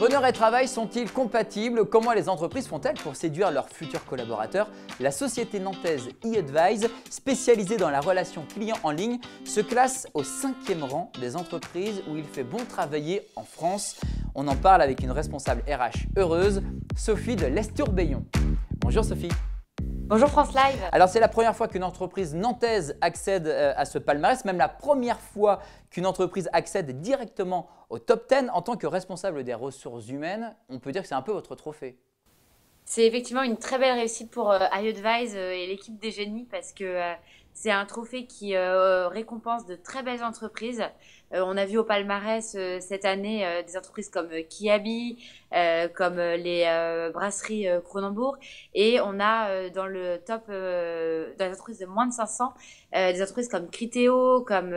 Bonheur et travail sont-ils compatibles Comment les entreprises font-elles pour séduire leurs futurs collaborateurs La société nantaise e-advise, spécialisée dans la relation client en ligne, se classe au cinquième rang des entreprises où il fait bon travailler en France. On en parle avec une responsable RH heureuse, Sophie de Lestourbeillon. Bonjour Sophie. Bonjour France Live. Alors c'est la première fois qu'une entreprise nantaise accède euh, à ce palmarès, même la première fois qu'une entreprise accède directement au top 10 en tant que responsable des ressources humaines. On peut dire que c'est un peu votre trophée. C'est effectivement une très belle réussite pour iOdvise euh, euh, et l'équipe des génies parce que c'est un trophée qui euh, récompense de très belles entreprises. Euh, on a vu au palmarès euh, cette année des entreprises comme Kiabi, comme les brasseries Cronenbourg. Et on a dans le top, dans les entreprises de moins de 500, des entreprises comme Criteo, comme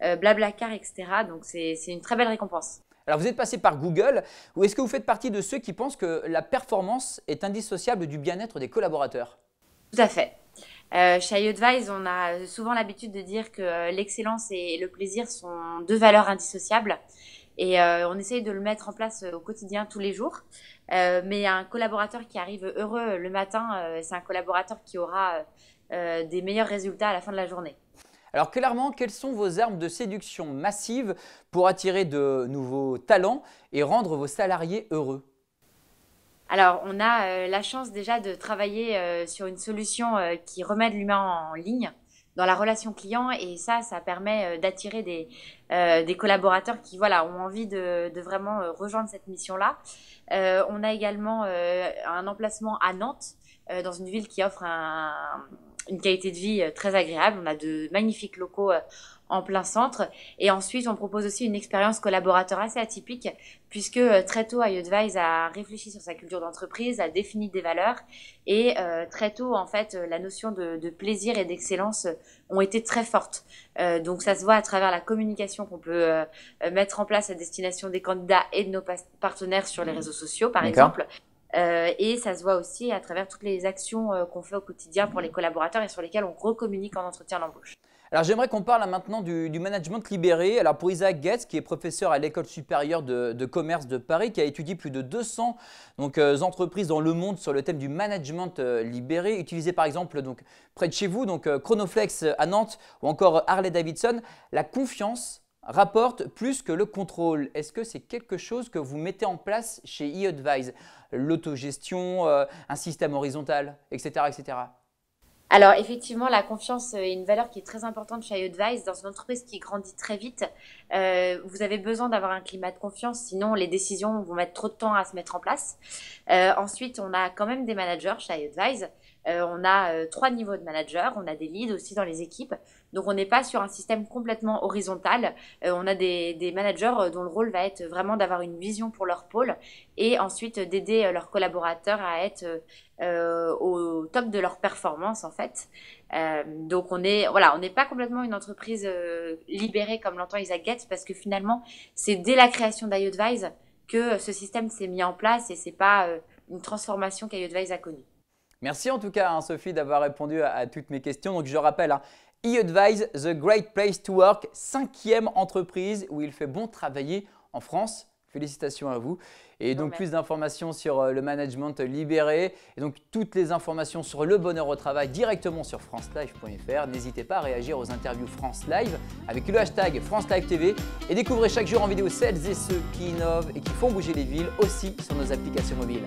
Blablacar, etc. Donc c'est une très belle récompense. Alors vous êtes passé par Google, ou est-ce que vous faites partie de ceux qui pensent que la performance est indissociable du bien-être des collaborateurs Tout à fait. Euh, chez iAdvise, on a souvent l'habitude de dire que euh, l'excellence et le plaisir sont deux valeurs indissociables. Et euh, on essaye de le mettre en place au quotidien tous les jours. mais un collaborateur qui arrive heureux le matin, c'est un collaborateur qui aura des meilleurs résultats à la fin de la journée. Alors clairement, quelles sont vos armes de séduction massive pour attirer de nouveaux talents et rendre vos salariés heureux alors, on a euh, la chance déjà de travailler euh, sur une solution euh, qui remet de l'humain en ligne dans la relation client et ça, ça permet d'attirer des, des collaborateurs qui voilà, ont envie de, de vraiment rejoindre cette mission-là. on a également un emplacement à Nantes, dans une ville qui offre un une qualité de vie euh, très agréable. On a de magnifiques locaux euh, en plein centre. Et ensuite, on propose aussi une expérience collaborateur assez atypique, puisque euh, très tôt, iAdvise a réfléchi sur sa culture d'entreprise, a défini des valeurs, et très tôt, en fait, la notion de, plaisir et d'excellence ont été très fortes. donc, ça se voit à travers la communication qu'on peut mettre en place à destination des candidats et de nos partenaires sur les mmh. réseaux sociaux, par exemple. Euh, et ça se voit aussi à travers toutes les actions euh, qu'on fait au quotidien pour les collaborateurs et sur lesquelles on recommunique en entretien l'embauche. Alors j'aimerais qu'on parle maintenant du, management libéré. Alors pour Isaac Goetz, qui est professeur à l'école supérieure de, commerce de Paris, qui a étudié plus de 200 donc, euh, entreprises dans le monde sur le thème du management libéré, utilisé par exemple donc, près de chez vous, donc Chronoflex à Nantes ou encore Harley Davidson, la confiance rapporte plus que le contrôle Est-ce que c'est quelque chose que vous mettez en place chez e L'autogestion, euh, un système horizontal, etc., etc. Alors effectivement, la confiance euh, est une valeur qui est très importante chez iAdvise. Dans une entreprise qui grandit très vite, euh, vous avez besoin d'avoir un climat de confiance, sinon les décisions vont mettre trop de temps à se mettre en place. ensuite, on a quand même des managers chez iAdvise. on a trois niveaux de managers, on a des leads aussi dans les équipes. Donc on n'est pas sur un système complètement horizontal. Euh, on a des, managers euh, dont le rôle va être vraiment d'avoir une vision pour leur pôle et ensuite d'aider euh, leurs collaborateurs à être au top de leur performance en fait. donc on est voilà, on n'est pas complètement une entreprise libérée comme l'entend Isaac Getz parce que finalement c'est dès la création d'iAdvise que ce système s'est mis en place et c'est pas une transformation qu'IAdvise a connue. Merci en tout cas, à hein, Sophie, d'avoir répondu à, toutes mes questions. Donc, je rappelle, hein, e-advise The Great Place to Work, cinquième entreprise où il fait bon travailler en France. Félicitations à vous. Et donc, plus d'informations sur euh, le management libéré. Et donc, toutes les informations sur le bonheur au travail directement sur francelive.fr. N'hésitez pas à réagir aux interviews France Live avec le hashtag FranceLiveTV TV. Et découvrez chaque jour en vidéo celles et ceux qui innovent et qui font bouger les villes aussi sur nos applications mobiles.